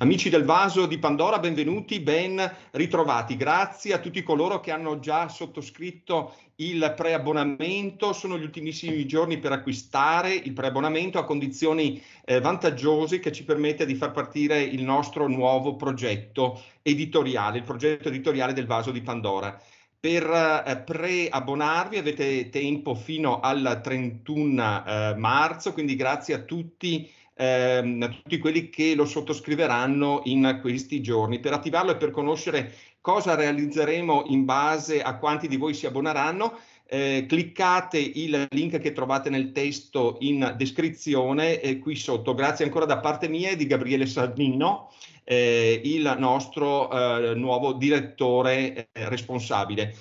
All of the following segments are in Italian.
Amici del vaso di Pandora, benvenuti, ben ritrovati. Grazie a tutti coloro che hanno già sottoscritto il preabbonamento. Sono gli ultimissimi giorni per acquistare il preabbonamento a condizioni eh, vantaggiose che ci permette di far partire il nostro nuovo progetto editoriale, il progetto editoriale del vaso di Pandora. Per eh, preabbonarvi avete tempo fino al 31 eh, marzo, quindi grazie a tutti ehm, tutti quelli che lo sottoscriveranno in questi giorni per attivarlo e per conoscere cosa realizzeremo in base a quanti di voi si abboneranno. Eh, cliccate il link che trovate nel testo in descrizione eh, qui sotto. Grazie ancora da parte mia e di Gabriele Salvino, eh, il nostro eh, nuovo direttore eh, responsabile.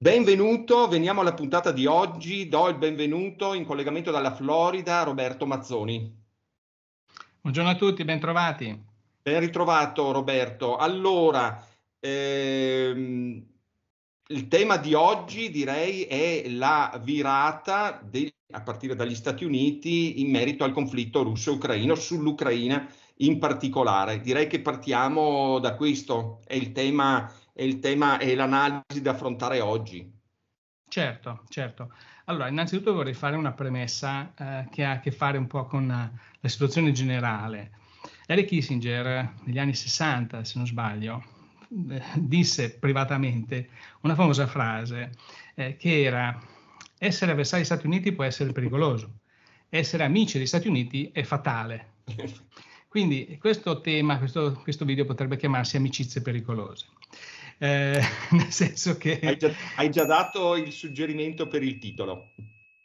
Benvenuto, veniamo alla puntata di oggi. Do il benvenuto in collegamento dalla Florida a Roberto Mazzoni. Buongiorno a tutti, bentrovati. Ben ritrovato Roberto. Allora, ehm, il tema di oggi direi è la virata de, a partire dagli Stati Uniti in merito al conflitto russo-ucraino, sull'Ucraina in particolare. Direi che partiamo da questo, è il tema, è, il tema, è l'analisi da affrontare oggi. Certo, certo. Allora, innanzitutto vorrei fare una premessa eh, che ha a che fare un po' con eh, la situazione generale. Larry Kissinger, negli anni 60, se non sbaglio, eh, disse privatamente una famosa frase eh, che era essere avversari degli Stati Uniti può essere pericoloso, essere amici degli Stati Uniti è fatale. Quindi questo tema, questo, questo video potrebbe chiamarsi amicizie pericolose eh, nel senso che... Hai già, hai già, dato il suggerimento per il titolo.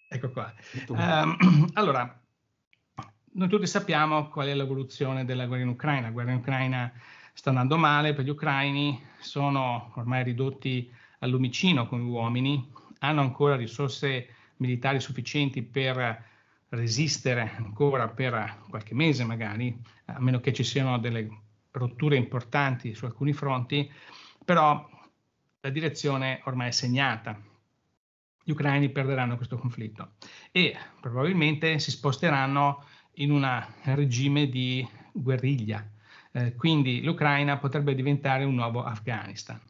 Ecco qua. Um, allora, noi tutti sappiamo qual è l'evoluzione della guerra in Ucraina. La guerra in Ucraina sta andando male per gli ucraini, sono ormai ridotti al lumicino come uomini, hanno ancora risorse militari sufficienti per resistere ancora per qualche mese magari, a meno che ci siano delle rotture importanti su alcuni fronti, però la direzione ormai è segnata. Gli ucraini perderanno questo conflitto e probabilmente si sposteranno in un regime di guerriglia. Eh, quindi l'Ucraina potrebbe diventare un nuovo Afghanistan,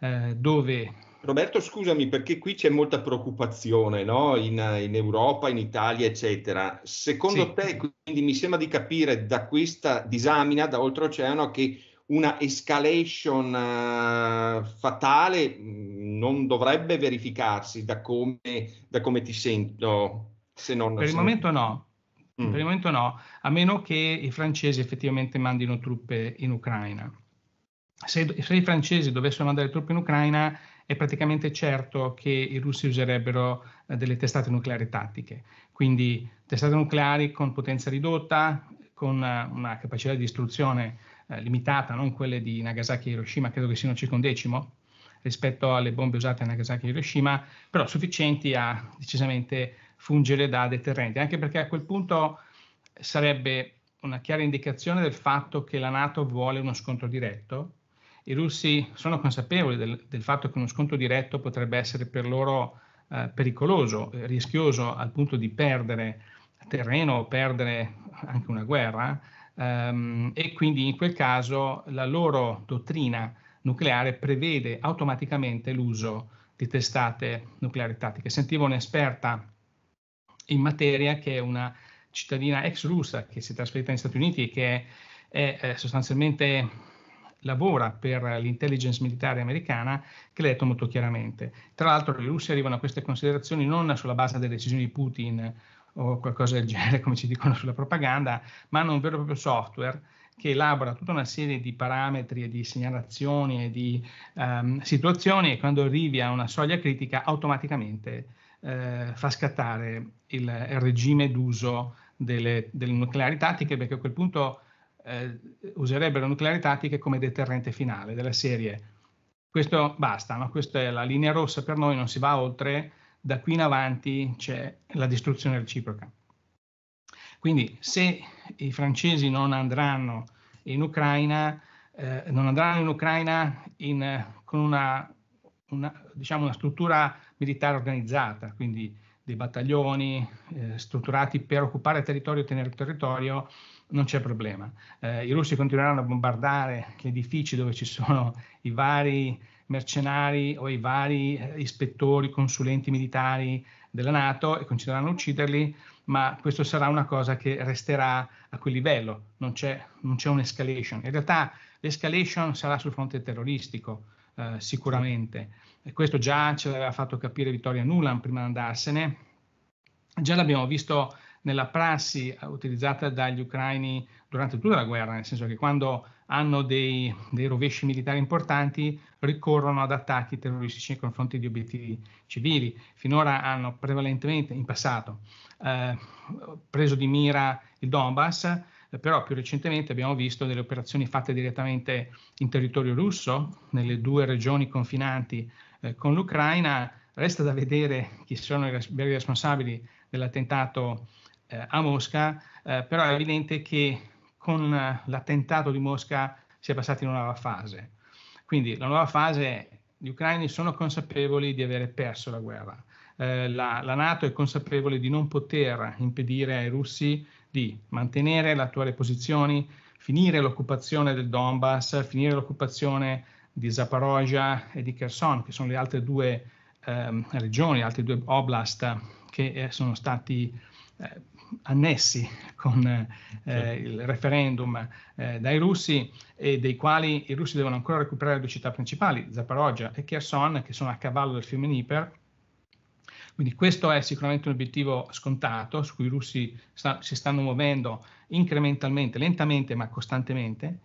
eh, dove Roberto, scusami perché qui c'è molta preoccupazione no? in, in, Europa, in Italia, eccetera. Secondo sì. te, quindi mi sembra di capire da questa disamina da oltreoceano che una escalation uh, fatale mm, non dovrebbe verificarsi da come, da come ti sento. Se non, per, se il non... no. mm. per il momento no, a meno che i francesi effettivamente mandino truppe in Ucraina. Se, se i francesi dovessero mandare truppe in Ucraina, è praticamente certo che i russi userebbero eh, delle testate nucleari tattiche, quindi testate nucleari con potenza ridotta, con eh, una capacità di distruzione eh, limitata, non quelle di Nagasaki e Hiroshima, credo che siano circa un decimo rispetto alle bombe usate a Nagasaki e Hiroshima, però sufficienti a decisamente fungere da deterrente, anche perché a quel punto sarebbe una chiara indicazione del fatto che la Nato vuole uno scontro diretto. I russi sono consapevoli del, del fatto che uno scontro diretto potrebbe essere per loro eh, pericoloso, rischioso al punto di perdere terreno o perdere anche una guerra, ehm, e quindi in quel caso la loro dottrina nucleare prevede automaticamente l'uso di testate nucleari tattiche. Sentivo un'esperta in materia che è una cittadina ex russa che si è trasferita negli Stati Uniti e che è, è eh, sostanzialmente lavora per l'intelligence militare americana, che l'ha detto molto chiaramente. Tra l'altro, i russi arrivano a queste considerazioni non sulla base delle decisioni di Putin o qualcosa del genere, come ci dicono sulla propaganda, ma hanno un vero e proprio software che elabora tutta una serie di parametri e di segnalazioni e di um, situazioni e quando arrivi a una soglia critica automaticamente eh, fa scattare il, il regime d'uso delle, delle, nucleari tattiche perché a quel punto eh, userebbero nucleari tattiche come deterrente finale della serie. Questo basta, no? questa è la linea rossa per noi, non si va oltre, da qui in avanti c'è la distruzione reciproca. Quindi se i francesi non andranno in Ucraina, eh, non andranno in Ucraina in, con una, una, diciamo una, struttura militare organizzata, quindi dei battaglioni eh, strutturati per occupare territorio e tenere territorio, non c'è problema. Eh, I russi continueranno a bombardare gli edifici dove ci sono i vari mercenari o i vari eh, ispettori, consulenti militari della Nato e continueranno a ucciderli, ma questo sarà una cosa che resterà a quel livello, non c'è, non c'è un'escalation. In realtà l'escalation sarà sul fronte terroristico, eh, sicuramente. E questo già ce l'aveva fatto capire Vittoria Nuland prima di andarsene. Già l'abbiamo visto nella prassi eh, utilizzata dagli ucraini durante tutta la guerra, nel senso che quando hanno dei, dei, rovesci militari importanti, ricorrono ad attacchi terroristici nei confronti di obiettivi civili. Finora hanno prevalentemente, in passato, eh, preso di mira il Donbass, però più recentemente abbiamo visto delle operazioni fatte direttamente in territorio russo, nelle due regioni confinanti eh, con l'Ucraina. Resta da vedere chi sono i res- responsabili dell'attentato eh, a Mosca, eh, però è evidente che con eh, l'attentato di Mosca si è passati in una nuova fase. Quindi la nuova fase, gli ucraini sono consapevoli di aver perso la guerra, eh, la, la, Nato è consapevole di non poter impedire ai russi di mantenere le attuali posizioni, finire l'occupazione del Donbass, finire l'occupazione di Zaporozhia e di Kherson, che sono le altre due eh, regioni, le altre due oblast che eh, sono stati eh, annessi con eh, eh, il referendum eh, dai russi e dei quali i russi devono ancora recuperare due città principali, Zaporoggia e Kherson, che sono a cavallo del fiume Dnieper. Quindi questo è sicuramente un obiettivo scontato su cui i russi sta, si stanno muovendo incrementalmente, lentamente ma costantemente.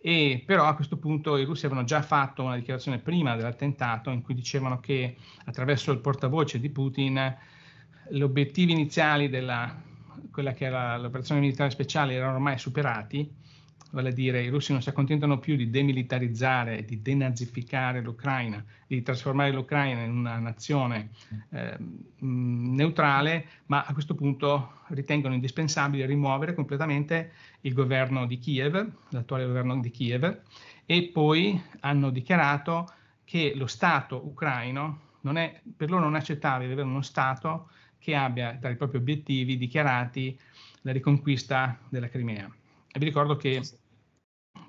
E però a questo punto i russi avevano già fatto una dichiarazione prima dell'attentato in cui dicevano che attraverso il portavoce di Putin gli obiettivi iniziali della quella che era l'operazione militare speciale erano ormai superati, vale a dire i russi non si accontentano più di demilitarizzare, di denazificare l'Ucraina, di trasformare l'Ucraina in una nazione eh, neutrale, ma a questo punto ritengono indispensabile rimuovere completamente il governo di Kiev, l'attuale governo di Kiev, e poi hanno dichiarato che lo Stato ucraino non è, per loro non è accettabile avere uno Stato che abbia tra i propri obiettivi dichiarati la riconquista della Crimea. E vi ricordo che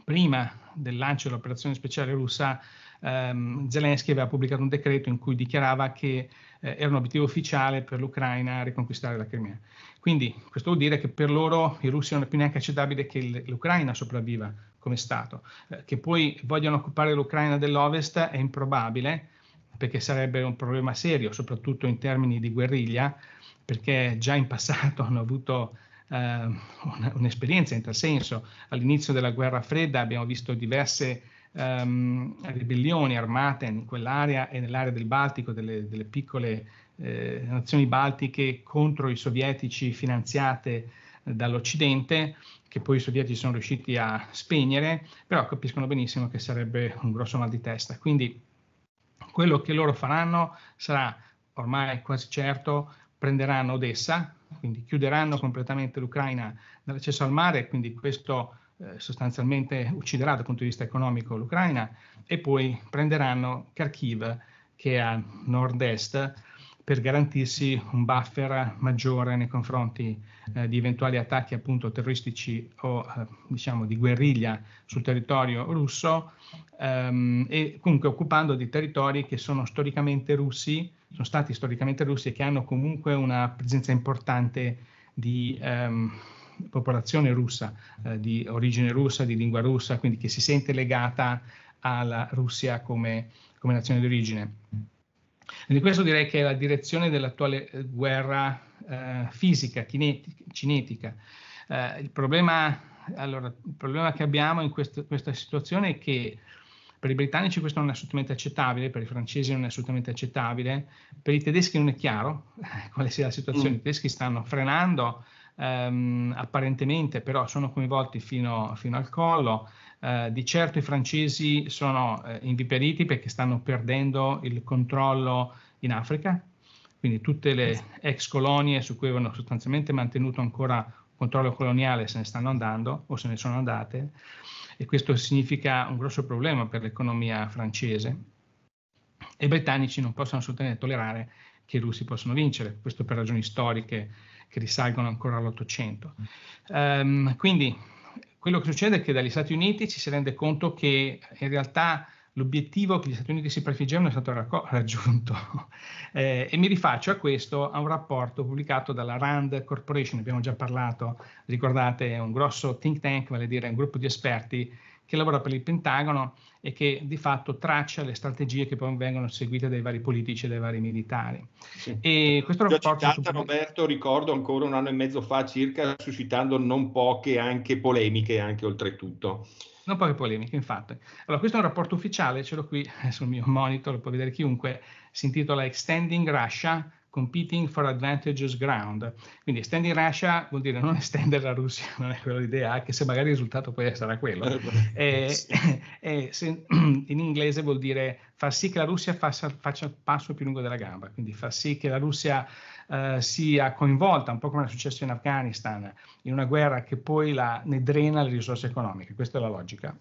prima del lancio dell'operazione speciale russa ehm, Zelensky aveva pubblicato un decreto in cui dichiarava che eh, era un obiettivo ufficiale per l'Ucraina riconquistare la Crimea. Quindi questo vuol dire che per loro i russi non è più neanche accettabile che l'Ucraina sopravviva come Stato. Eh, che poi vogliano occupare l'Ucraina dell'Ovest è improbabile, perché sarebbe un problema serio, soprattutto in termini di guerriglia, perché già in passato hanno avuto eh, un'esperienza in tal senso. All'inizio della guerra fredda abbiamo visto diverse ehm, ribellioni armate in quell'area e nell'area del Baltico, delle, delle piccole eh, nazioni baltiche contro i sovietici finanziate dall'Occidente, che poi i sovietici sono riusciti a spegnere, però capiscono benissimo che sarebbe un grosso mal di testa. Quindi quello che loro faranno sarà ormai quasi certo prenderanno Odessa, quindi chiuderanno completamente l'Ucraina dall'accesso al mare, quindi questo eh, sostanzialmente ucciderà dal punto di vista economico l'Ucraina e poi prenderanno Kharkiv che è a nord-est per garantirsi un buffer maggiore nei confronti eh, di eventuali attacchi appunto terroristici o eh, diciamo di guerriglia sul territorio russo ehm, e comunque occupando dei territori che sono storicamente russi, sono stati storicamente russi e che hanno comunque una presenza importante di ehm, popolazione russa, eh, di origine russa, di lingua russa, quindi che si sente legata alla Russia come, come nazione d'origine quindi questo direi che è la direzione dell'attuale eh, guerra eh, fisica, kinetica, cinetica. Eh, il, problema, allora, il, problema, che abbiamo in quest- questa situazione è che per i britannici questo non è assolutamente accettabile, per i francesi non è assolutamente accettabile, per i tedeschi non è chiaro eh, quale sia la situazione, mm. i tedeschi stanno frenando ehm, apparentemente però sono coinvolti fino, fino al collo. Eh, di certo i francesi sono eh, inviperiti perché stanno perdendo il controllo in Africa, quindi tutte le ex colonie su cui avevano sostanzialmente mantenuto ancora controllo coloniale se ne stanno andando o se ne sono andate e questo significa un grosso problema per l'economia francese e i britannici non possono assolutamente tollerare che i russi possano vincere, questo per ragioni storiche che risalgono ancora all'Ottocento. Um, quindi quello che succede è che dagli Stati Uniti ci si rende conto che in realtà l'obiettivo che gli Stati Uniti si prefiggevano è stato raggiunto. Eh, e mi rifaccio a questo, a un rapporto pubblicato dalla RAND Corporation, abbiamo già parlato, ricordate, è un grosso think tank, vale a dire un gruppo di esperti che lavora per il Pentagono e che di fatto traccia le strategie che poi vengono seguite dai vari politici e dai vari militari. Sì. E questo L'ho rapporto citata, su... Roberto, ricordo ancora un anno e mezzo fa circa, suscitando non poche anche polemiche, anche oltretutto. Non poche polemiche, infatti. Allora, questo è un rapporto ufficiale, ce l'ho qui sul mio monitor, lo può vedere chiunque, si intitola Extending Russia, competing for advantageous ground. Quindi stand Russia vuol dire non estendere la Russia, non è quella l'idea, anche se magari il risultato poi sarà quello. e, eh, e eh, eh, se, in inglese vuol dire far sì che la Russia faccia, faccia, il passo più lungo della gamba, quindi far sì che la Russia eh, sia coinvolta, un po' come è successo in Afghanistan, in una guerra che poi la, ne drena le risorse economiche. Questa è la logica.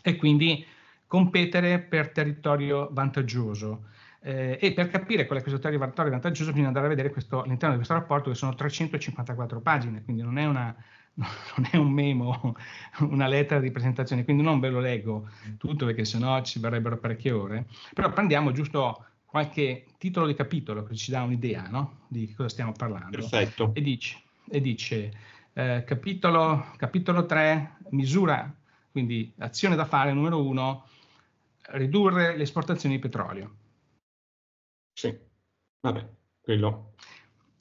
E quindi competere per territorio vantaggioso eh, e per capire qual è questo territorio vantaggioso bisogna andare a vedere questo, all'interno di questo rapporto che sono 354 pagine, quindi non è, una, non è un memo, una lettera di presentazione, quindi non ve lo leggo tutto perché sennò ci verrebbero parecchie ore, però prendiamo giusto qualche titolo di capitolo che ci dà un'idea no? di cosa stiamo parlando. Perfetto. E dice, e dice eh, capitolo, capitolo 3, misura, quindi azione da fare numero 1, ridurre le esportazioni di petrolio. Sì, vabbè, quello.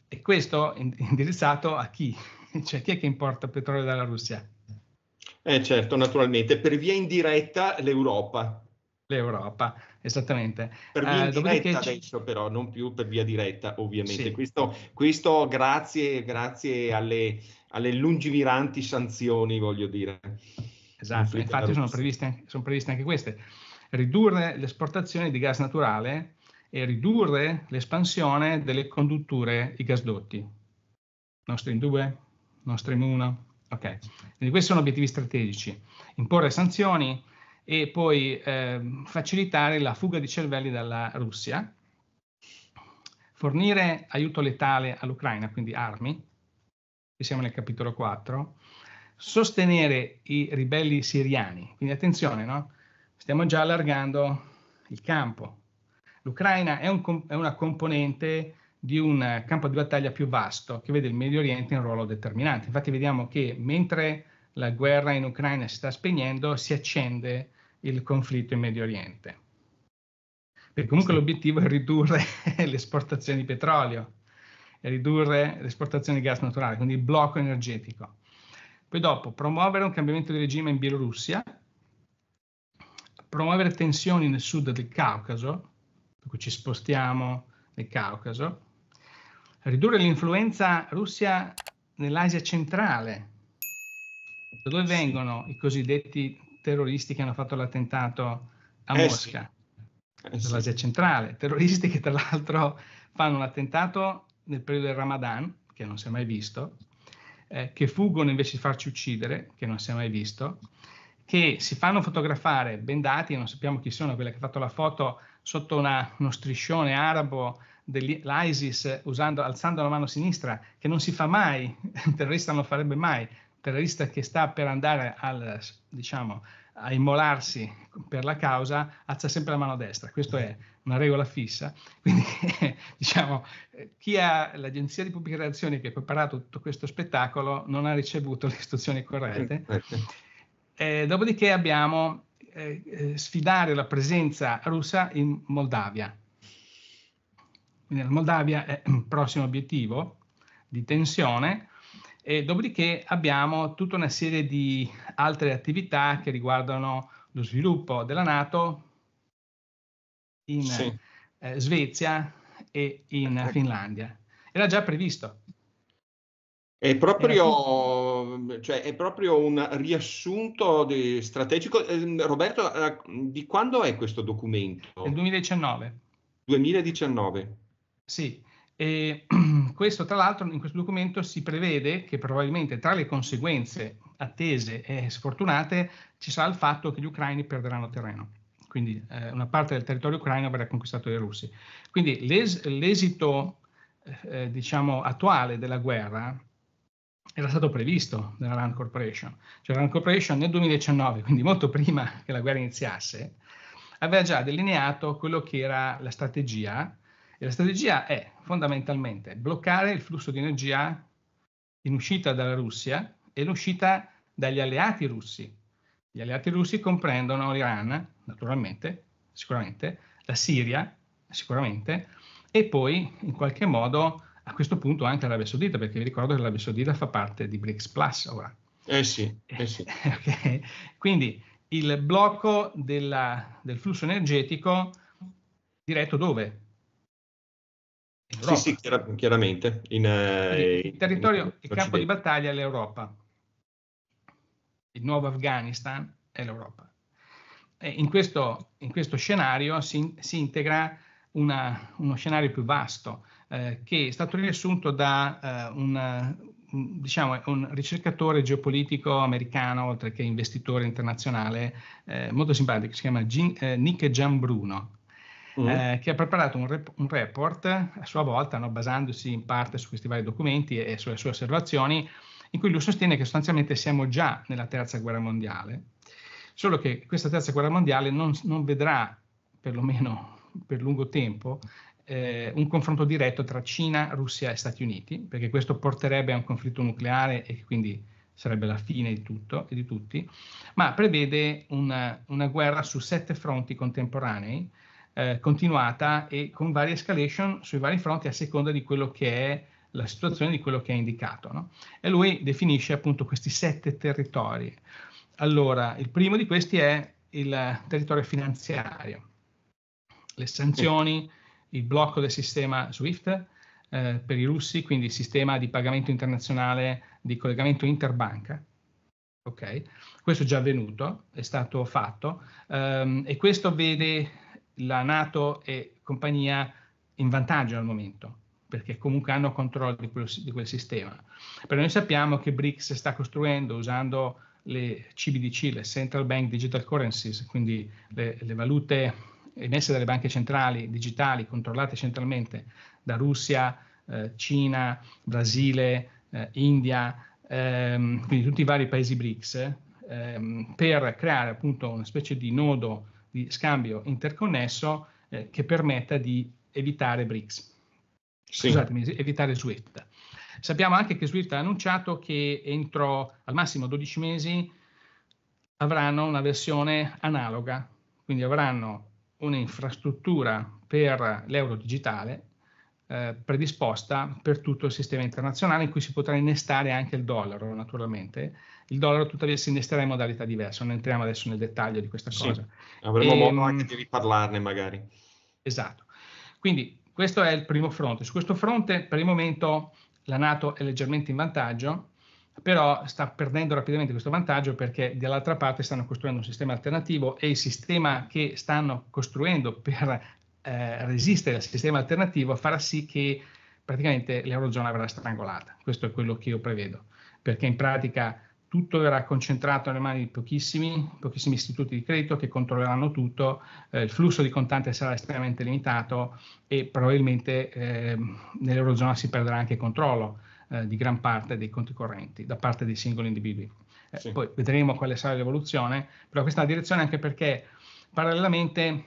E questo indirizzato a chi? Cioè chi è che importa petrolio dalla Russia? Eh certo, naturalmente, per via indiretta l'Europa. L'Europa, esattamente. Per via uh, eh, indiretta adesso ci... però, non più per via diretta ovviamente. Sì. Questo, questo, grazie, grazie alle, alle lungimiranti sanzioni, voglio dire. Esatto, infatti sono previste, sono previste, anche queste. Ridurre l'esportazione di gas naturale e ridurre l'espansione delle condutture i gasdotti. Non stream 2, non stream 1, ok. Quindi questi sono obiettivi strategici. Imporre sanzioni e poi eh, facilitare la fuga di cervelli dalla Russia, fornire aiuto letale all'Ucraina, quindi armi, che siamo nel capitolo 4, sostenere i ribelli siriani, quindi attenzione, no? stiamo già allargando il campo, L'Ucraina è, un, è una componente di un campo di battaglia più vasto che vede il Medio Oriente in ruolo determinante. Infatti vediamo che mentre la guerra in Ucraina si sta spegnendo, si accende il conflitto in Medio Oriente. Perché comunque sì. l'obiettivo è ridurre le esportazioni di petrolio, ridurre le esportazioni di gas naturale, quindi il blocco energetico. Poi dopo, promuovere un cambiamento di regime in Bielorussia, promuovere tensioni nel sud del Caucaso, per cui ci spostiamo nel Caucaso, ridurre l'influenza russa nell'Asia centrale, da dove vengono i cosiddetti terroristi che hanno fatto l'attentato a eh Mosca, eh sì. eh dall'Asia sì. centrale, terroristi che tra l'altro fanno un attentato nel periodo del Ramadan, che non si è mai visto, eh, che fuggono invece di farci uccidere, che non si è mai visto, che si fanno fotografare bendati, non sappiamo chi sono, quella che ha fatto la foto sotto una, uno striscione arabo dell'ISIS usando, alzando la mano sinistra, che non si fa mai, il terrorista non lo farebbe mai, il terrorista che sta per andare al, diciamo, a immolarsi per la causa alza sempre la mano destra, questa è una regola fissa, quindi diciamo chi ha l'agenzia di pubblica relazione che ha preparato tutto questo spettacolo non ha ricevuto le istruzioni corrette. Eh, eh, eh. eh dopodiché abbiamo eh, eh, sfidare la presenza russa in Moldavia. Quindi la Moldavia è il prossimo obiettivo di tensione e dopodiché abbiamo tutta una serie di altre attività che riguardano lo sviluppo della Nato in sì. Eh, Svezia e in ecco. Finlandia. Era già previsto. E proprio cioè, è proprio un riassunto di, strategico. Ehm, Roberto, eh, di quando è questo documento? Del 2019. 2019. Sì, e questo tra l'altro in questo documento si prevede che probabilmente tra le conseguenze attese e sfortunate ci sarà il fatto che gli ucraini perderanno terreno quindi eh, una parte del territorio ucraino verrà conquistato dai russi. Quindi l'es- l'esito eh, diciamo, attuale della guerra era stato previsto nella RAND Corporation. Cioè la RAND Corporation nel 2019, quindi molto prima che la guerra iniziasse, aveva già delineato quello che era la strategia e la strategia è fondamentalmente bloccare il flusso di energia in uscita dalla Russia e l'uscita dagli alleati russi. Gli alleati russi comprendono l'Iran, naturalmente, sicuramente, la Siria, sicuramente, e poi in qualche modo a questo punto anche l'Arabia Saudita, perché vi ricordo che l'Arabia Saudita fa parte di BRICS Plus ora. Eh sì, eh sì. okay. Quindi il blocco della, del flusso energetico diretto dove? Sì, sì, chiar- chiaramente. In, Quindi, il eh, territorio, in, il campo di battaglia è l'Europa. Il nuovo Afghanistan è l'Europa. In questo, in questo, scenario si, si integra una, uno scenario più vasto eh, che è stato riassunto da eh, una, diciamo, un ricercatore geopolitico americano, oltre che investitore internazionale, eh, molto simpatico, si chiama Gin, eh, Nick Gianbruno, uh-huh. eh, che ha preparato un, rep- un, report, a sua volta, no, basandosi in parte su questi vari documenti e, e sulle sue osservazioni, in cui lui sostiene che sostanzialmente siamo già nella terza guerra mondiale, solo che questa terza guerra mondiale non, non vedrà, perlomeno per lungo tempo, eh, un confronto diretto tra Cina, Russia e Stati Uniti, perché questo porterebbe a un conflitto nucleare e quindi sarebbe la fine di tutto e di tutti, ma prevede una, una guerra su sette fronti contemporanei, eh, continuata e con varie escalation sui vari fronti a seconda di quello che è la situazione, di quello che è indicato. No? E lui definisce appunto questi sette territori. Allora, il primo di questi è il territorio finanziario, le sanzioni, il blocco del sistema SWIFT eh, per i russi, quindi il sistema di pagamento internazionale di collegamento interbanca. Okay. Questo è già avvenuto, è stato fatto um, e questo vede la Nato e compagnia in vantaggio al momento perché comunque hanno controllo di, quello, di quel sistema. Però noi sappiamo che BRICS sta costruendo usando le CBDC, le Central Bank Digital Currencies, quindi le, le valute emesse dalle banche centrali digitali controllate centralmente da Russia, eh, Cina, Brasile, eh, India, ehm, quindi tutti i vari paesi BRICS, ehm, per creare appunto una specie di nodo di scambio interconnesso eh, che permetta di evitare BRICS. Sì. Scusatemi, evitare SWIFT. Sappiamo anche che SWIFT ha annunciato che entro al massimo 12 mesi avranno una versione analoga, quindi avranno un'infrastruttura per l'euro digitale eh, predisposta per tutto il sistema internazionale in cui si potrà innestare anche il dollaro naturalmente. Il dollaro tuttavia si innesterà in modalità diverse, non entriamo adesso nel dettaglio di questa cosa. avremo e, ehm, modo anche di riparlarne magari. Esatto. Quindi questo è il primo fronte. Su questo fronte per il momento la Nato è leggermente in vantaggio, però sta perdendo rapidamente questo vantaggio perché dall'altra parte stanno costruendo un sistema alternativo e il sistema che stanno costruendo per eh, resistere al sistema alternativo farà sì che praticamente l'Eurozona verrà strangolata. Questo è quello che io prevedo, perché in pratica tutto verrà concentrato nelle mani di pochissimi, pochissimi istituti di credito che controlleranno tutto, eh, il flusso di contante sarà estremamente limitato e probabilmente eh, nell'Eurozona si perderà anche controllo eh, di gran parte dei conti correnti da parte dei singoli individui. Eh, sì. Poi vedremo quale sarà l'evoluzione, però questa è una direzione anche perché parallelamente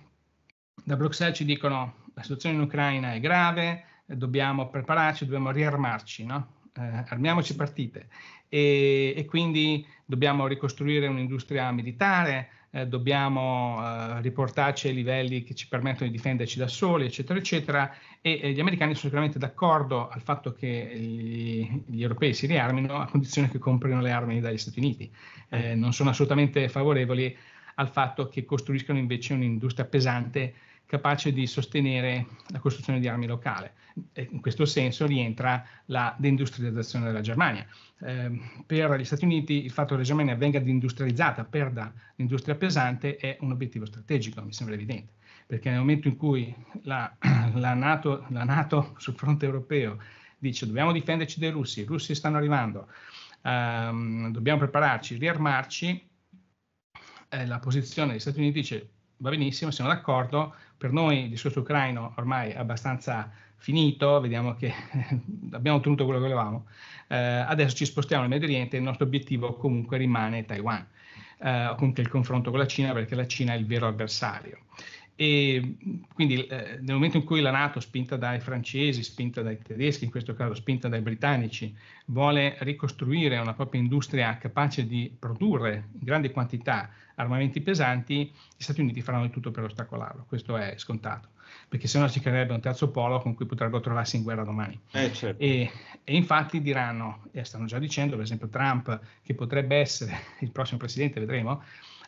da Bruxelles ci dicono la situazione in Ucraina è grave, eh, dobbiamo prepararci, dobbiamo riarmarci, no? eh, armiamoci partite e, e, quindi dobbiamo ricostruire un'industria militare, eh, dobbiamo eh, riportarci ai livelli che ci permettono di difenderci da soli, eccetera, eccetera, e eh, gli americani sono sicuramente d'accordo al fatto che gli, gli, europei si riarmino a condizione che comprino le armi dagli Stati Uniti. Eh, eh. non sono assolutamente favorevoli al fatto che costruiscano invece un'industria pesante capace di sostenere la costruzione di armi locale. E in questo senso rientra la deindustrializzazione della Germania. Eh, per gli Stati Uniti il fatto che la Germania venga deindustrializzata, perda l'industria pesante, è un obiettivo strategico, mi sembra evidente, perché nel momento in cui la, la, NATO, la NATO, sul fronte europeo dice dobbiamo difenderci dai russi, i russi stanno arrivando, ehm, dobbiamo prepararci, riarmarci, eh, la posizione degli Stati Uniti dice va benissimo, siamo d'accordo. Per noi il discorso ucraino ormai è abbastanza finito, vediamo che abbiamo ottenuto quello che volevamo. Eh, adesso ci spostiamo nel Medio Oriente e il nostro obiettivo comunque rimane Taiwan, eh, o comunque il confronto con la Cina, perché la Cina è il vero avversario. E quindi eh, nel momento in cui la Nato, spinta dai francesi, spinta dai tedeschi, in questo caso spinta dai britannici, vuole ricostruire una propria industria capace di produrre in grandi quantità armamenti pesanti, gli Stati Uniti faranno di tutto per ostacolarlo, questo è scontato, perché sennò ci creerebbe un terzo polo con cui potrebbero trovarsi in guerra domani. Eh, certo. e, e, infatti diranno, e stanno già dicendo, per esempio Trump, che potrebbe essere il prossimo presidente, vedremo,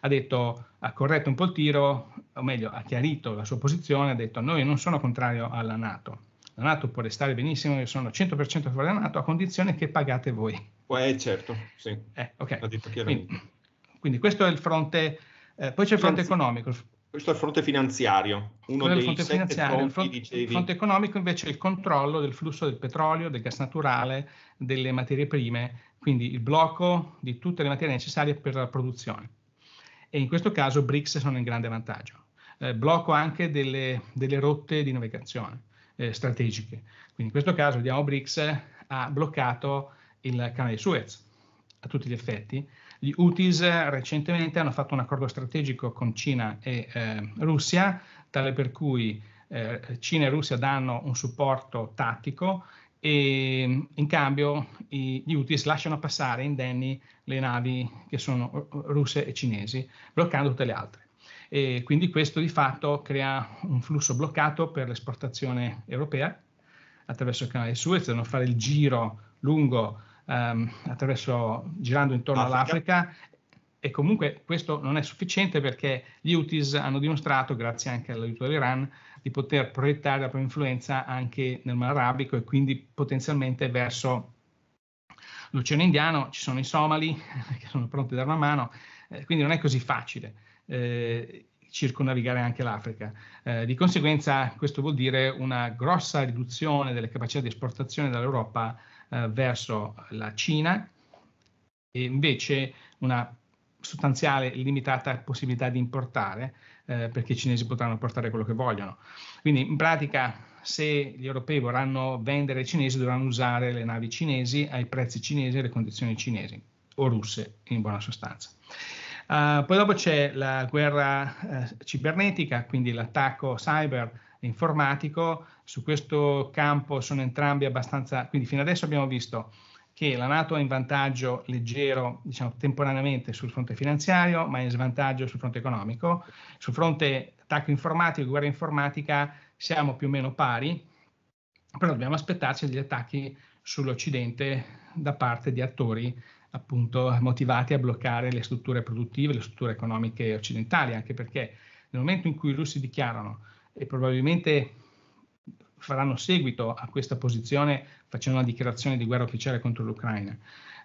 ha detto, ha corretto un po' il tiro, o meglio, ha chiarito la sua posizione, ha detto noi non sono contrario alla Nato. La Nato può restare benissimo, io sono 100% favorevole alla Nato, a condizione che pagate voi. Eh, certo, sì. Eh, okay. Ha detto chiaramente. Quindi, quindi, questo è il fronte, eh, poi c'è il fronte Anzi, economico. Questo è il fronte finanziario, uno quello dei fronte finanziario, fronti, il, fronte, dicevi... il fronte economico invece è il controllo del flusso del petrolio, del gas naturale, delle materie prime, quindi il blocco di tutte le materie necessarie per la produzione e in questo caso BRICS sono in grande vantaggio. Eh, blocco anche delle, delle, rotte di navigazione eh, strategiche. Quindi in questo caso vediamo BRICS ha bloccato il canale di Suez a tutti gli effetti. Gli UTIs recentemente hanno fatto un accordo strategico con Cina e eh, Russia, tale per cui eh, Cina e Russia danno un supporto tattico e in cambio i, gli UTIs lasciano passare indenni le navi che sono eh, eh, russe e cinesi, bloccando tutte le altre. E quindi questo di fatto crea un flusso bloccato per l'esportazione europea attraverso il canale di Suez, devono fare il giro lungo um, girando intorno Africa. all'Africa e comunque questo non è sufficiente perché gli UTIs hanno dimostrato, grazie anche all'aiuto dell'Iran, di poter proiettare la propria influenza anche nel Mar Arabico e quindi potenzialmente verso l'Oceano Indiano, ci sono i somali che sono pronti a dare una mano, eh, quindi non è così facile eh, circonnavigare anche l'Africa. Eh, di conseguenza questo vuol dire una grossa riduzione delle capacità di esportazione dall'Europa eh, verso la Cina e invece una sostanziale limitata possibilità di importare eh, perché i cinesi potranno portare quello che vogliono. Quindi in pratica se gli europei vorranno vendere ai cinesi dovranno usare le navi cinesi ai prezzi cinesi e alle condizioni cinesi o russe in buona sostanza. Uh, poi dopo c'è la guerra uh, cibernetica, quindi l'attacco cyber informatico, su questo campo sono entrambi abbastanza, quindi fino adesso abbiamo visto che la Nato è in vantaggio leggero, diciamo temporaneamente sul fronte finanziario, ma in svantaggio sul fronte economico. Sul fronte attacco informatico e guerra informatica siamo più o meno pari, però dobbiamo aspettarci degli attacchi sull'Occidente da parte di attori appunto motivati a bloccare le strutture produttive, le strutture economiche occidentali, anche perché nel momento in cui i russi dichiarano e probabilmente faranno seguito a questa posizione facendo una dichiarazione di guerra ufficiale contro l'Ucraina,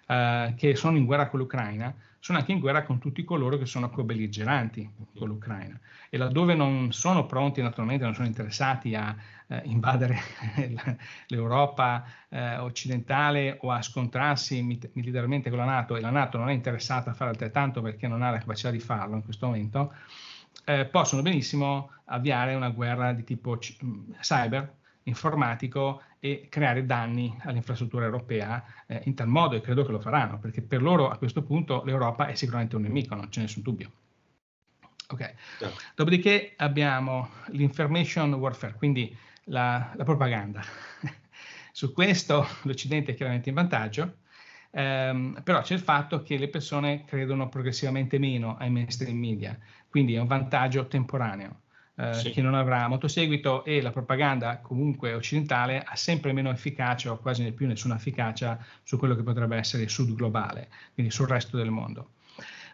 eh, che sono in guerra con l'Ucraina, sono anche in guerra con tutti coloro che sono co-belligeranti con l'Ucraina e laddove non sono pronti, naturalmente non sono interessati a eh, invadere l'Europa eh, occidentale o a scontrarsi militarmente con la Nato e la Nato non è interessata a fare altrettanto perché non ha la capacità di farlo in questo momento, eh, possono benissimo avviare una guerra di tipo c- cyber informatico e creare danni all'infrastruttura europea eh, in tal modo e credo che lo faranno, perché per loro a questo punto l'Europa è sicuramente un nemico, non c'è nessun dubbio. Okay. Yeah. Certo. Dopodiché abbiamo l'information warfare, quindi la, la propaganda. Su questo l'Occidente è chiaramente in vantaggio, Um, però c'è il fatto che le persone credono progressivamente meno ai mainstream media, quindi è un vantaggio temporaneo eh, sì. che non avrà molto seguito e la propaganda comunque occidentale ha sempre meno efficacia o quasi più nessuna efficacia su quello che potrebbe essere il sud globale, quindi sul resto del mondo.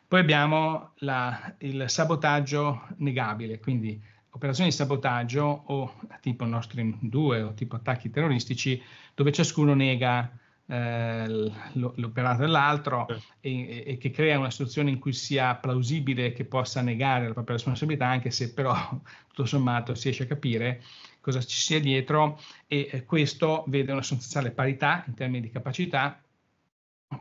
Poi abbiamo la, il sabotaggio negabile, quindi operazioni di sabotaggio o tipo Nord Stream 2 o tipo attacchi terroristici dove ciascuno nega eh, l'operato dell'altro sì. e, e, che crea una situazione in cui sia plausibile che possa negare la propria responsabilità, anche se però tutto sommato si riesce a capire cosa ci sia dietro e eh, questo vede una sostanziale parità in termini di capacità,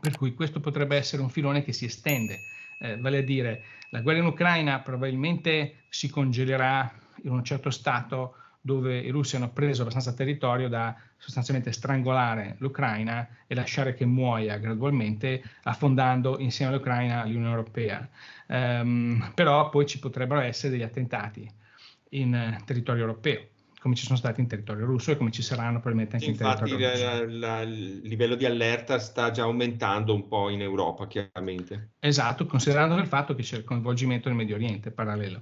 per cui questo potrebbe essere un filone che si estende, eh, vale a dire la guerra in Ucraina probabilmente si congelerà in un certo stato dove i russi hanno preso abbastanza territorio da sostanzialmente strangolare l'Ucraina e lasciare che muoia gradualmente, affondando insieme all'Ucraina l'Unione Europea. Um, però poi ci potrebbero essere degli attentati in eh, territorio europeo, come ci sono stati in territorio russo e come ci saranno probabilmente anche Infatti, in territorio russo. Infatti il livello di allerta sta già aumentando un po' in Europa, chiaramente. Esatto, considerando il fatto che c'è il coinvolgimento nel Medio Oriente parallelo.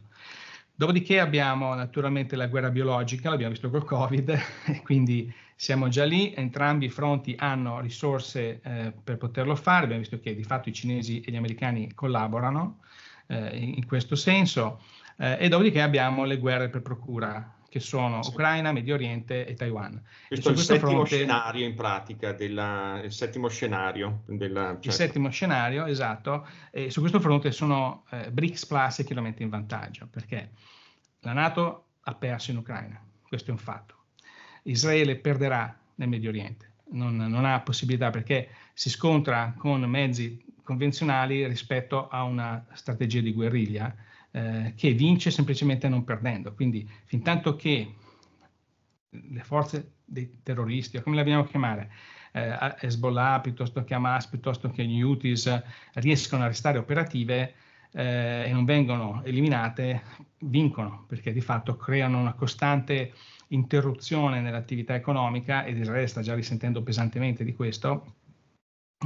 Dopodiché abbiamo naturalmente la guerra biologica, l'abbiamo visto col Covid, quindi siamo già lì, entrambi i fronti hanno risorse eh, per poterlo fare, abbiamo visto che di fatto i cinesi e gli americani collaborano eh, in questo senso, eh, e dopodiché abbiamo le guerre per procura, che sono sì. Ucraina, Medio Oriente e Taiwan. Questo è il settimo fronte... scenario in pratica, della, il settimo scenario. Della, certo. Il settimo scenario, esatto. E su questo fronte sono eh, BRICS Plus e chiaramente in vantaggio, perché la Nato ha perso in Ucraina, questo è un fatto. Israele perderà nel Medio Oriente, non, non ha possibilità perché si scontra con mezzi convenzionali rispetto a una strategia di guerriglia eh, che vince semplicemente non perdendo. Quindi fin tanto che le forze dei terroristi, o come le vogliamo chiamare, eh, Hezbollah piuttosto che Hamas, piuttosto che gli Houthis, riescono a restare operative eh, e non vengono eliminate, vincono, perché di fatto creano una costante interruzione nell'attività economica, ed Israele sta già risentendo pesantemente di questo,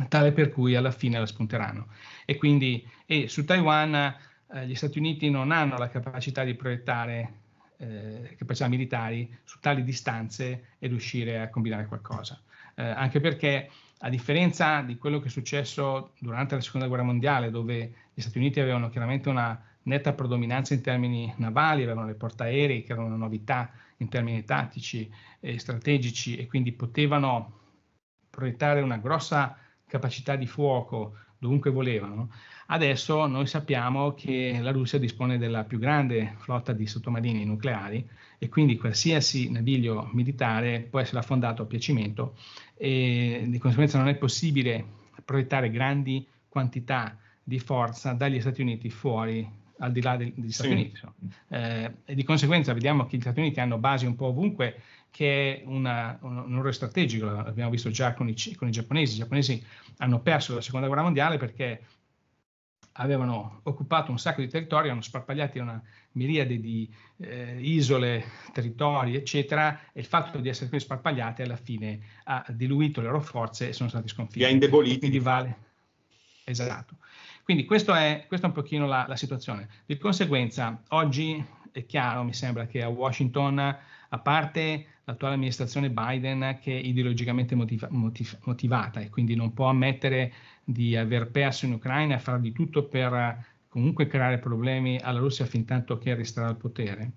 tale per cui alla fine la spunteranno. E quindi e su Taiwan eh, gli Stati Uniti non hanno la capacità di proiettare eh, capacità militari su tali distanze e riuscire a combinare qualcosa. Eh, anche perché, a differenza di quello che è successo durante la seconda guerra mondiale, dove gli Stati Uniti avevano chiaramente una netta predominanza in termini navali, avevano le portaerei che erano una novità in termini tattici e strategici e quindi potevano proiettare una grossa capacità di fuoco dovunque volevano. Adesso noi sappiamo che la Russia dispone della più grande flotta di sottomarini nucleari e quindi qualsiasi naviglio militare può essere affondato a piacimento e di conseguenza non è possibile proiettare grandi quantità di forza dagli Stati Uniti fuori al di là degli Stati sì. Uniti. Eh, e di conseguenza vediamo che gli Stati Uniti hanno basi un po' ovunque che è una, un, errore strategico, l'abbiamo visto già con i, con i giapponesi, i giapponesi hanno perso la seconda guerra mondiale perché avevano occupato un sacco di territori, hanno sparpagliati una miriade di eh, isole, territori, eccetera, e il fatto di essere qui sparpagliati alla fine ha diluito le loro forze e sono stati sconfitti. Li ha indeboliti. Quindi vale. Esatto. Quindi questa è, è, un pochino la, la situazione. Di conseguenza, oggi è chiaro, mi sembra, che a Washington, a parte l'attuale amministrazione Biden, che è ideologicamente motiva- motiv- motivata e quindi non può ammettere di aver perso in Ucraina e farà di tutto per comunque creare problemi alla Russia fin tanto che resterà al potere,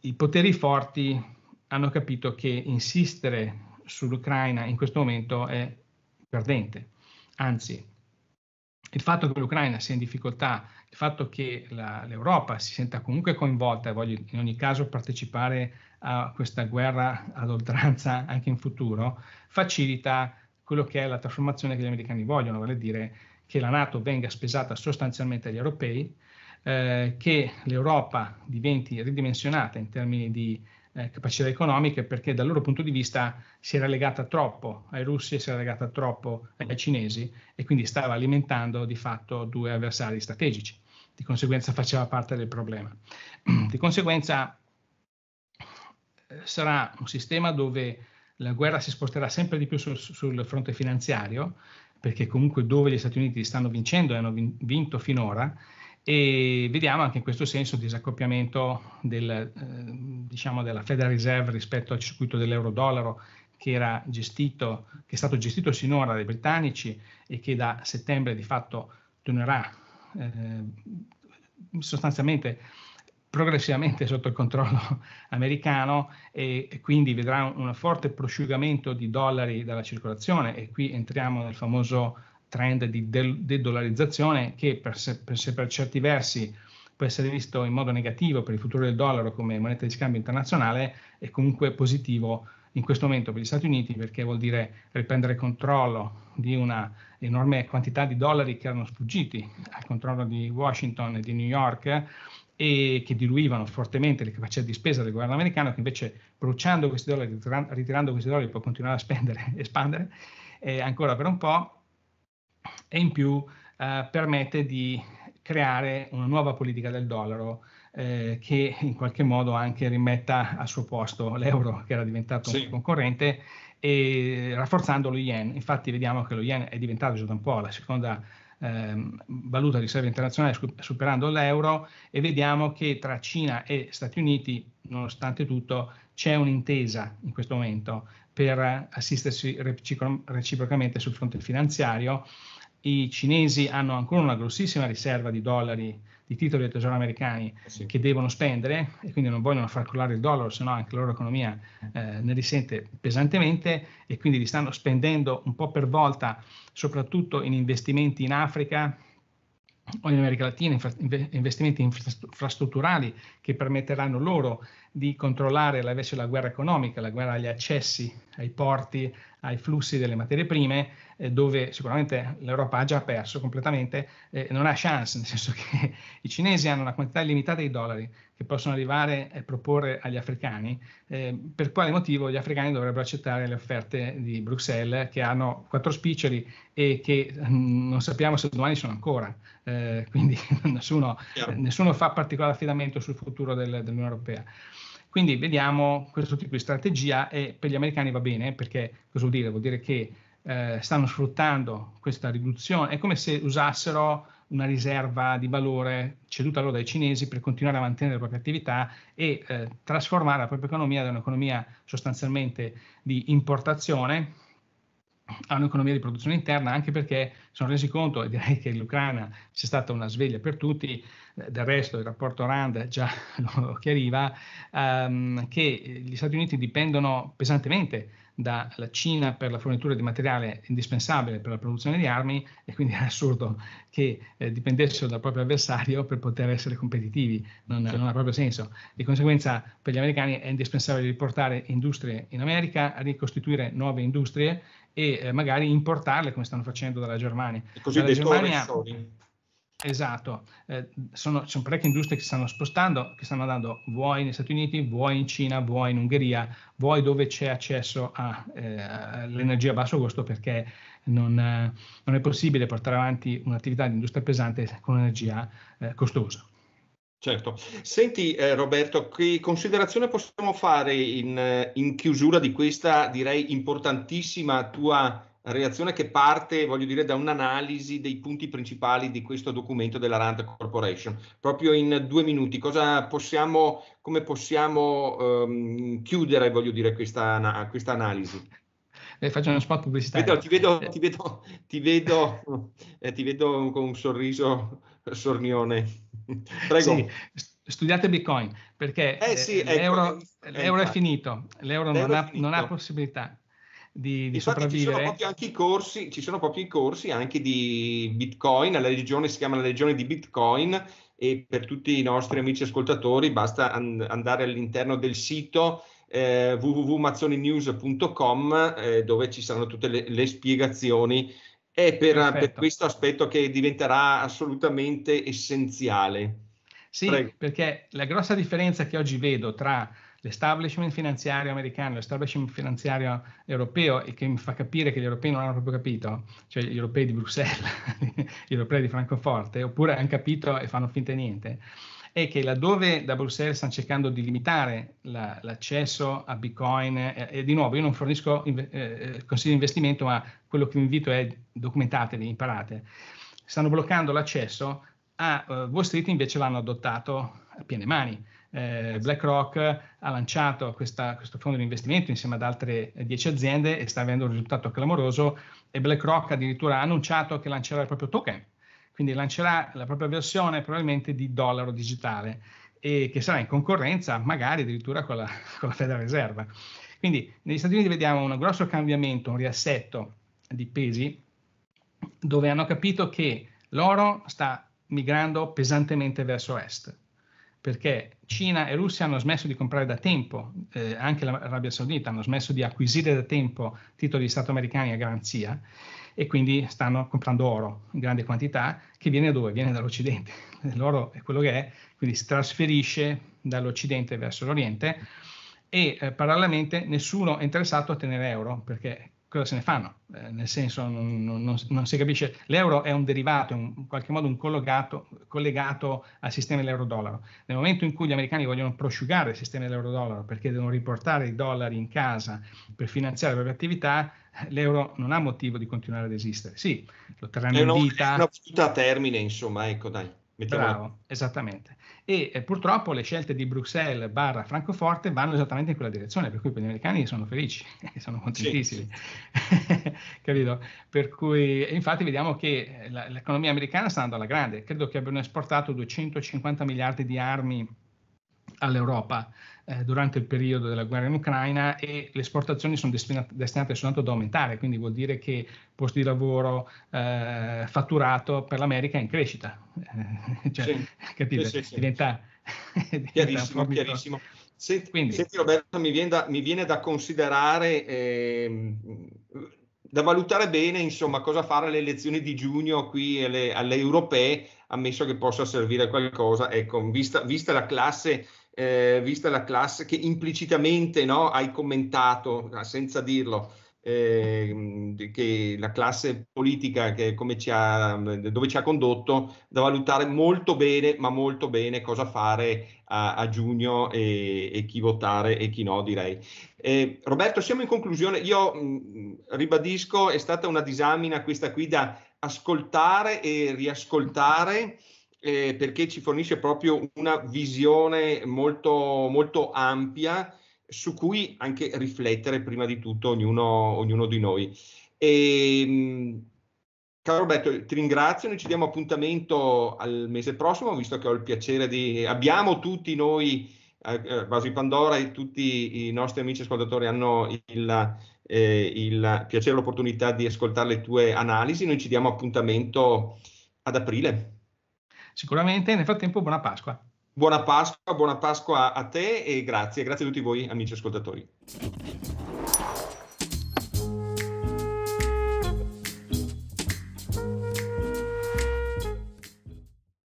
i poteri forti hanno capito che insistere sull'Ucraina in questo momento è perdente. Anzi, il fatto che l'Ucraina sia in difficoltà il fatto che la, l'Europa si senta comunque coinvolta e voglia in ogni caso partecipare a questa guerra ad oltranza anche in futuro, facilita quello che è la trasformazione che gli americani vogliono, vale a dire che la Nato venga spesata sostanzialmente agli europei, eh, che l'Europa diventi ridimensionata in termini di eh, capacità economiche perché dal loro punto di vista si era legata troppo ai russi e si era legata troppo ai cinesi e quindi stava alimentando di fatto due avversari strategici. Di conseguenza faceva parte del problema. Di conseguenza eh, sarà un sistema dove la guerra si sposterà sempre di più sul, sul fronte finanziario, perché comunque dove gli Stati Uniti stanno vincendo e hanno vinto finora, e vediamo anche in questo senso il disaccoppiamento del, eh, diciamo, della Federal Reserve rispetto al circuito dell'euro-dollaro che, era gestito, che è stato gestito sinora dai britannici e che da settembre di fatto tornerà eh, sostanzialmente progressivamente sotto il controllo americano e quindi vedrà un, un forte prosciugamento di dollari dalla circolazione e qui entriamo nel famoso trend di de- dollarizzazione che per, se, per, se per certi versi può essere visto in modo negativo per il futuro del dollaro come moneta di scambio internazionale, è comunque positivo in questo momento per gli Stati Uniti perché vuol dire riprendere controllo di una enorme quantità di dollari che erano sfuggiti al controllo di Washington e di New York e che diluivano fortemente le capacità di spesa del governo americano che invece bruciando questi dollari, ritirando questi dollari può continuare a spendere, e espandere eh, ancora per un po' e in più eh, permette di creare una nuova politica del dollaro eh, che in qualche modo anche rimetta al suo posto l'euro che era diventato sì. un concorrente e rafforzando lo yen. Infatti vediamo che lo yen è diventato già da un po' la seconda ehm, valuta di serie internazionale superando l'euro e vediamo che tra Cina e Stati Uniti, nonostante tutto, c'è un'intesa in questo momento per assistersi reciprocamente sul fronte finanziario i cinesi hanno ancora una grossissima riserva di dollari, di titoli del tesoro americani eh sì. che devono spendere e quindi non vogliono far collare il dollaro, sennò anche la loro economia eh, ne risente pesantemente e quindi li stanno spendendo un po' per volta, soprattutto in investimenti in Africa o in America Latina, investimenti infrastrutturali che permetteranno loro di controllare la, invece la guerra economica, la guerra agli accessi ai porti, ai flussi delle materie prime, eh, dove sicuramente l'Europa ha già perso completamente, eh, non ha chance, nel senso che i cinesi hanno una quantità illimitata di dollari che possono arrivare e proporre agli africani, eh, per quale motivo gli africani dovrebbero accettare le offerte di Bruxelles che hanno quattro spiccioli e che mh, mm, non sappiamo se domani sono ancora, eh, quindi nessuno, nessuno, fa particolare affidamento sul futuro del, dell'Unione Europea. Quindi vediamo questo tipo di strategia e per gli americani va bene perché cosa vuol dire? Vuol dire che eh, stanno sfruttando questa riduzione, è come se usassero una riserva di valore ceduta loro dai cinesi per continuare a mantenere le proprie attività e eh, trasformare la propria economia da un'economia sostanzialmente di importazione hanno un'economia di produzione interna anche perché sono resi conto, e direi che l'Ucraina c'è stata una sveglia per tutti, eh, del resto il rapporto RAND già lo chiariva, ehm, che gli Stati Uniti dipendono pesantemente dalla Cina per la fornitura di materiale indispensabile per la produzione di armi e quindi è assurdo che eh, dipendessero dal proprio avversario per poter essere competitivi, non, non, ha proprio senso. Di conseguenza per gli americani è indispensabile riportare industrie in America, ricostituire nuove industrie e eh, magari importarle come stanno facendo dalla Germania. E così dalla Germania Esatto, eh, sono, sono, parecchie industrie che si stanno spostando, che stanno andando vuoi negli Stati Uniti, vuoi in Cina, vuoi in Ungheria, vuoi dove c'è accesso eh, all'energia eh, a basso costo perché non, eh, non, è possibile portare avanti un'attività di industria pesante con energia eh, costosa. Certo. Senti eh, Roberto, che considerazione possiamo fare in, eh, in, chiusura di questa, direi, importantissima tua reazione che parte, voglio dire, da un'analisi dei punti principali di questo documento della Rand Corporation. Proprio in due minuti, possiamo, come possiamo ehm, chiudere, voglio dire, questa, questa analisi? Eh, faccio uno spot pubblicitario. ti vedo, ti vedo, ti vedo, eh, ti vedo con un sorriso sornione. Prego. Sì, studiate Bitcoin perché eh, eh sì, eh, ecco, l'euro, ecco, l'euro, è finito, l'euro, l'euro non, ha, finito. non ha possibilità di, di sopravvivere. Ci sono, proprio anche i corsi, ci sono proprio i corsi anche di Bitcoin, la legione si chiama la legione di Bitcoin e per tutti i nostri amici ascoltatori basta an- andare all'interno del sito eh, www.mazzoninews.com eh, dove ci saranno tutte le, le spiegazioni è per, per questo aspetto che diventerà assolutamente essenziale. Sì, Prego. perché la grossa differenza che oggi vedo tra l'establishment finanziario americano, e l'establishment finanziario europeo e che mi fa capire che gli europei non hanno proprio capito, cioè gli europei di Bruxelles, gli europei di Francoforte, oppure hanno capito e fanno finta niente, è che laddove da Bruxelles stanno cercando di limitare la, l'accesso a Bitcoin, e, eh, e, di nuovo io non fornisco eh, eh, consigli di investimento, ma quello che vi invito è documentatevi, imparate, stanno bloccando l'accesso, a eh, Wall Street invece l'hanno adottato a piene mani. Eh, BlackRock ha lanciato questa, questo fondo di investimento insieme ad altre 10 aziende e sta avendo un risultato clamoroso e BlackRock addirittura ha annunciato che lancerà il proprio token quindi lancerà la propria versione probabilmente di dollaro digitale e che sarà in concorrenza magari addirittura con la, con la Federal Reserve. Quindi negli Stati Uniti vediamo un grosso cambiamento, un riassetto di pesi dove hanno capito che l'oro sta migrando pesantemente verso est perché Cina e Russia hanno smesso di comprare da tempo, eh, anche l'Arabia Saudita hanno smesso di acquisire da tempo titoli di Stato americani a garanzia e quindi stanno comprando oro in grande quantità che viene da dove? Viene dall'Occidente. L'oro è quello che è, quindi si trasferisce dall'Occidente verso l'Oriente e eh, parallelamente nessuno è interessato a tenere euro perché cosa se ne fanno? Eh, nel senso non, non, non, si capisce, l'euro è un derivato, un, in qualche modo un collegato al sistema dell'euro-dollaro. Nel momento in cui gli americani vogliono prosciugare il sistema dell'euro-dollaro perché devono riportare i dollari in casa per finanziare le proprie attività, l'euro non ha motivo di continuare ad esistere. Sì, lo terranno in vita. È una, una a termine, insomma, ecco dai. Mettiamola. Bravo, esattamente e eh, purtroppo le scelte di Bruxelles barra Francoforte vanno esattamente in quella direzione, per cui gli americani sono felici, sono contentissimi, sì. capito? Per cui, infatti vediamo che eh, la, l'economia americana sta andando alla grande, credo che abbiano esportato 250 miliardi di armi all'Europa, eh, durante il periodo della guerra in Ucraina e le esportazioni sono destinate, destinate soltanto ad aumentare, quindi vuol dire che posti di lavoro eh, fatturato per l'America è in crescita. Eh, cioè, sì. Capite? Sì, sì, diventa, diventa chiarissimo, chiarissimo. Senti, quindi, senti Roberto, mi viene da, mi viene da considerare... Eh, da valutare bene insomma cosa fare alle elezioni di giugno qui alle, alle europee ammesso che possa servire a qualcosa ecco vista, vista la classe eh, vista la classe che implicitamente no, hai commentato, ah, senza dirlo, eh, che la classe politica che, ci ha, dove ci ha condotto da valutare molto bene, ma molto bene cosa fare a, a giugno e, e, chi votare e chi no, direi. Eh, Roberto, siamo in conclusione. Io mh, mm, ribadisco, è stata una disamina questa qui da ascoltare e riascoltare eh, perché ci fornisce proprio una visione molto, molto ampia su cui anche riflettere prima di tutto ognuno, ognuno di noi. E, ehm, caro Roberto, ti ringrazio, noi ci diamo appuntamento al mese prossimo, visto che ho il piacere di... abbiamo tutti noi, eh, eh Vasi Pandora e tutti i nostri amici ascoltatori hanno il, eh, il piacere e l'opportunità di ascoltare le tue analisi, noi ci diamo appuntamento ad aprile sicuramente. Nel frattempo, buona Pasqua. Buona Pasqua, buona Pasqua a te e grazie, grazie a tutti voi amici ascoltatori.